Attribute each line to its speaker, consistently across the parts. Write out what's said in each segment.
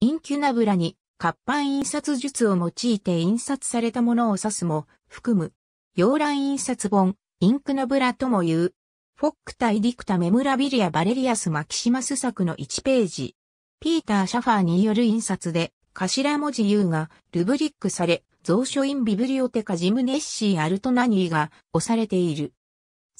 Speaker 1: インキュナブラに活版印刷術を用いて印刷されたものを指すも含む。洋蘭印刷本、インクナブラとも言う。フォックタイディクタメムラビリア・バレリアス・マキシマス作の1ページ。ピーター・シャファーによる印刷で、頭文字 U がルブリックされ、蔵書インビブリオテカジムネッシー・アルトナニーが押されている。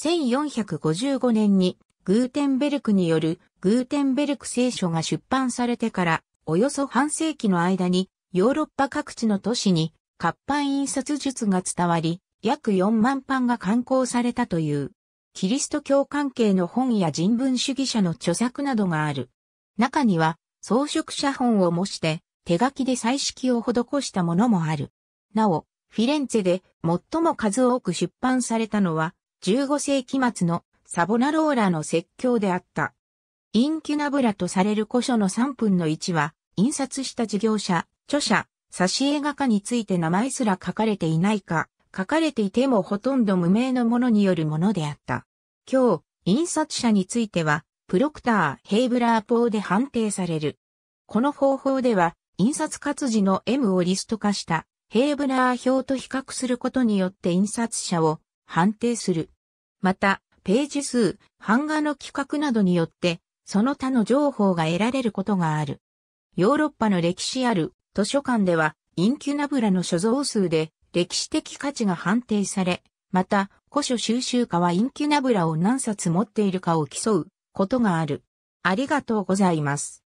Speaker 1: 1455年にグーテンベルクによるグーテンベルク聖書が出版されてからおよそ半世紀の間にヨーロッパ各地の都市に活版印刷術が伝わり、約4万版が刊行されたという、キリスト教関係の本や人文主義者の著作などがある。中には、装飾写本を模して、手書きで彩色を施したものもある。なお、フィレンツェで最も数多く出版されたのは、15世紀末のサボナローラの説教であった。インキュナブラとされる古書の3分の1は、印刷した事業者、著者、挿絵画家について名前すら書かれていないか、書かれていてもほとんど無名のものによるものであった。今日、印刷者については、プロクター・ヘイブラー法で判定される。この方法では、印刷活字の M をリスト化したヘイブラー表と比較することによって印刷者を判定する。また、ページ数、版画の規格などによって、その他の情報が得られることがある。ヨーロッパの歴史ある図書館では、インキュナブラの所蔵数で歴史的価値が判定され、また、古書収集家はインキュナブラを何冊持っているかを競うことがある。ありがとうございます。